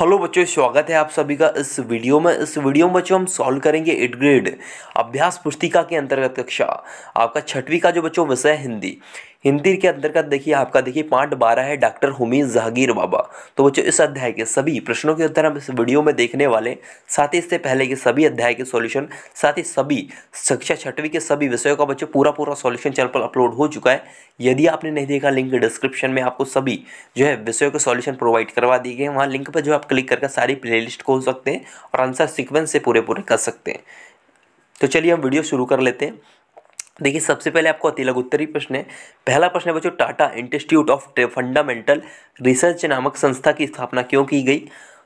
hello बच्चों स्वागत है आप सभी का इस वीडियो में इस वीडियो में बच्चों हम सॉल्व करेंगे एट ग्रेड अभ्यास पुस्तिका के अंतर्गत कक्षा आपका छठवीं का जो बच्चों विषय हिंदी हिंदी के अंतर्गत देखिए आपका देखिए पार्ट बारह है डॉक्टर हुमी जहागीर बाबा तो बच्चों इस अध्याय के सभी प्रश्नों के उत्तर हम इस वीडियो में देखने वाले साथ ही इससे पहले के सभी अध्याय के सॉल्यूशन साथ ही सभी शिक्षा छठवीं के सभी विषयों का बच्चों पूरा पूरा सॉल्यूशन चैनल पर अपलोड हो चुका है यदि आपने नहीं देखा लिंक डिस्क्रिप्शन में आपको सभी जो है विषयों के सोल्यूशन प्रोवाइड करवा दिए गए वहाँ लिंक पर जो आप क्लिक करके सारी प्ले खोल सकते हैं और आंसर सिक्वेंस से पूरे पूरे कर सकते हैं तो चलिए हम वीडियो शुरू कर लेते हैं देखिए सबसे पहले आपको अति उत्तरी प्रश्न है पहला प्रश्न है बच्चों Tata institute of fundamental research नामक संस्था की स्थापना क्यों की गई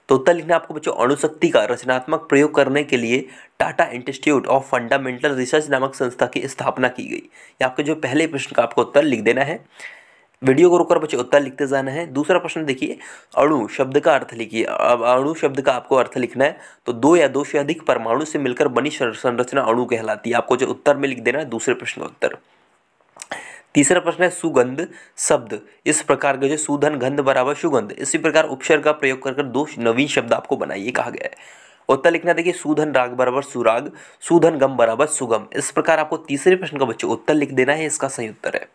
तो उत्तर लिखना आपको बच्चों अणुशक्ति का रचनात्मक प्रयोग करने के लिए Tata institute of fundamental research नामक संस्था की स्थापना की गई ये आपके जो पहले प्रश्न का आपको उत्तर लिख देना है वीडियो को रोककर बच्चे उत्तर लिखते जाना है दूसरा प्रश्न देखिए अणु शब्द का अर्थ लिखिए अब अणु शब्द का आपको अर्थ लिखना है तो दो या दो से अधिक परमाणु से मिलकर बनी संरचना अणु कहलाती है आपको जो उत्तर में लिख देना है दूसरे प्रश्न का उत्तर तीसरा प्रश्न है सुगंध शब्द इस प्रकार का जो सुधन गंध बराबर सुगंध इसी प्रकार उपसर का प्रयोग कर दो नवीन शब्द आपको बनाइए कहा गया है उत्तर लिखना देखिए सुधन राग बराबर सुराग सुधन गम बराबर सुगम इस प्रकार आपको तीसरे प्रश्न का बच्चे उत्तर लिख देना है इसका सही उत्तर है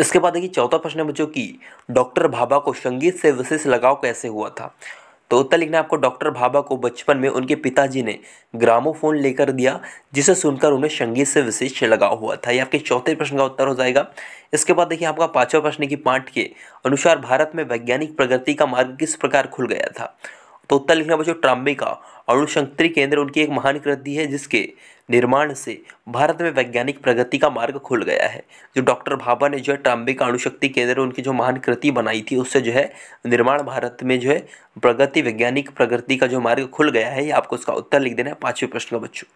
इसके बाद देखिए चौथा प्रश्न है बच्चों की डॉक्टर भाभा को संगीत से विशेष लगाव कैसे हुआ था तो उत्तर लिखना है आपको डॉक्टर भाभा को बचपन में उनके पिताजी ने ग्रामोफोन लेकर दिया जिसे सुनकर उन्हें संगीत से विशेष लगाव हुआ था ये आपके चौथे प्रश्न का उत्तर हो जाएगा इसके बाद देखिए आपका पांचवा प्रश्न की पाठ के अनुसार भारत में वैज्ञानिक प्रगति का मार्ग किस प्रकार खुल गया था तो उत्तर लिखना बच्चों ट्राम्बे का अणुशंक्ति केंद्र उनकी एक महान कृति है जिसके निर्माण से भारत में वैज्ञानिक प्रगति का मार्ग खुल गया है जो डॉक्टर भाभा ने जो है ट्राम्बे का अणुशक्ति केंद्र उनकी जो महान कृति बनाई थी उससे जो है निर्माण भारत में जो है प्रगति वैज्ञानिक प्रगति का जो मार्ग खुल गया है आपको उसका उत्तर लिख देना है पाँचवें प्रश्न का बच्चों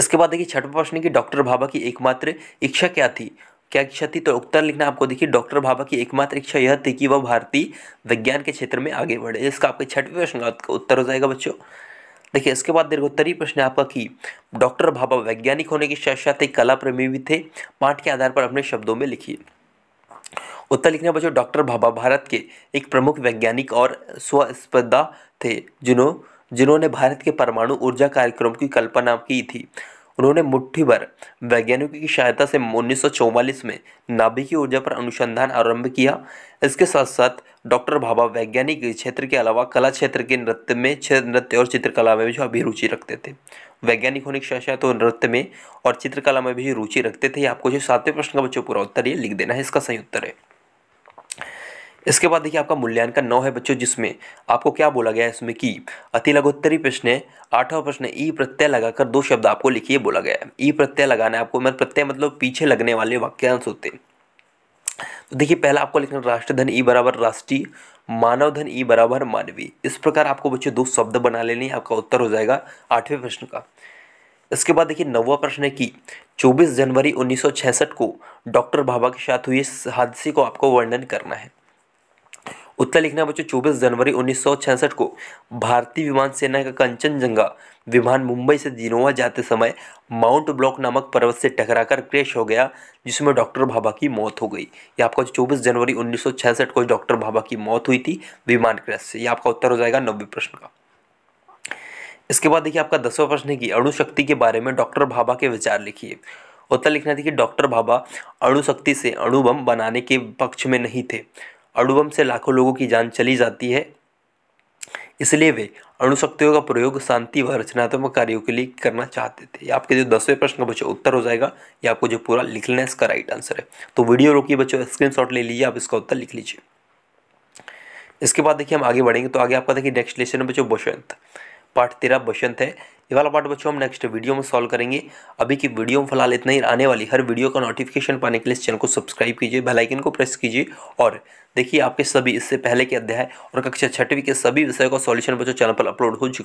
इसके बाद देखिए छठवें प्रश्न की डॉक्टर भाभा की एकमात्र इच्छा क्या थी क्या इच्छा थी तो उत्तर लिखना आपको देखिए डॉक्टर भाभा की एकमात्र इच्छा यह थी कि वह भारतीय विज्ञान के क्षेत्र में आगे बढ़े इसका आपके छठवें प्रश्न का उत्तर हो जाएगा बच्चों देखिए इसके बाद दीर्घोत्तरी प्रश्न आपका कि डॉक्टर भाभा वैज्ञानिक होने के साथ साथ एक कला प्रेमी भी थे पाठ के आधार पर अपने शब्दों में लिखिए उत्तर लिखने बच्चों डॉक्टर भाभा भारत के एक प्रमुख वैज्ञानिक और स्वस्पर्धा थे जिन्हों जिन्होंने भारत के परमाणु ऊर्जा कार्यक्रम की कल्पना की थी उन्होंने मुट्ठी भर वैज्ञानिकों की सहायता से उन्नीस में की ऊर्जा पर अनुसंधान आरंभ किया इसके साथ साथ डॉक्टर भाभा वैज्ञानिक क्षेत्र के अलावा कला क्षेत्र के नृत्य में नृत्य और चित्रकला में भी अभी अभिरुचि रखते थे वैज्ञानिक होने की साथ तो नृत्य में और चित्रकला में भी रुचि रखते थे आपको जो सातवें प्रश्न का बच्चों पूरा उत्तर ये लिख देना है इसका सही उत्तर है इसके बाद देखिए आपका मूल्यांकन नौ है बच्चों जिसमें आपको क्या बोला गया है इसमें कि अति लघुत्तरी प्रश्न है आठवां प्रश्न ई प्रत्यय लगाकर दो शब्द आपको लिखिए बोला गया है ई प्रत्यय लगाना है आपको मतलब प्रत्यय मतलब पीछे लगने वाले वाक्यांश होते हैं तो देखिए पहला आपको लिखना राष्ट्र धन ई बराबर राष्ट्रीय मानव धन ई बराबर मानवीय इस प्रकार आपको बच्चों दो शब्द बना लेने आपका उत्तर हो जाएगा आठवें प्रश्न का इसके बाद देखिए नौवा प्रश्न है कि 24 जनवरी 1966 को डॉक्टर भाभा के साथ हुए हादसे को आपको वर्णन करना है उत्तर लिखना बच्चों चौबीस जनवरी उन्नीस को भारतीय विमान सेना का कंचनजंगा विमान मुंबई से जिनोवा जाते समय माउंट ब्लॉक नामक पर्वत से टकराकर क्रैश हो गया जिसमें डॉक्टर भाभा की मौत हो गई यह आपका चौबीस जनवरी 1966 को डॉक्टर भाभा की मौत हुई थी विमान क्रैश से यह आपका उत्तर हो जाएगा नब्बे प्रश्न का इसके बाद देखिए आपका दसवा प्रश्न है कि अणुशक्ति के बारे में डॉक्टर भाभा के विचार लिखिए उत्तर लिखना था कि डॉक्टर भाभा अणुशक्ति से अणुबम बनाने के पक्ष में नहीं थे अणुबम से लाखों लोगों की जान चली जाती है इसलिए वे अणुशक्तियों का प्रयोग शांति व रचनात्मक कार्यों के लिए करना चाहते थे आपके जो दसवें प्रश्न का बच्चों उत्तर हो जाएगा या आपको जो पूरा लिखना है इसका राइट आंसर है तो वीडियो रोकिए बच्चों स्क्रीनशॉट ले लीजिए आप इसका उत्तर लिख लीजिए इसके बाद देखिए हम आगे बढ़ेंगे तो आगे आपका देखिए नेक्स्ट लेसन है बच्चों बसंत पार्ट तेरह बसंत है ये वाला पार्ट बच्चों हम नेक्स्ट वीडियो में सॉल्व करेंगे अभी की वीडियो में फिलहाल इतना ही आने वाली हर वीडियो का नोटिफिकेशन पाने के लिए इस चैनल को सब्सक्राइब कीजिए बेलाइकन को प्रेस कीजिए और देखिए आपके सभी इससे पहले के अध्याय और कक्षा छठवीं के सभी विषय का सॉल्यूशन बच्चों चैनल पर अपलोड हो चुका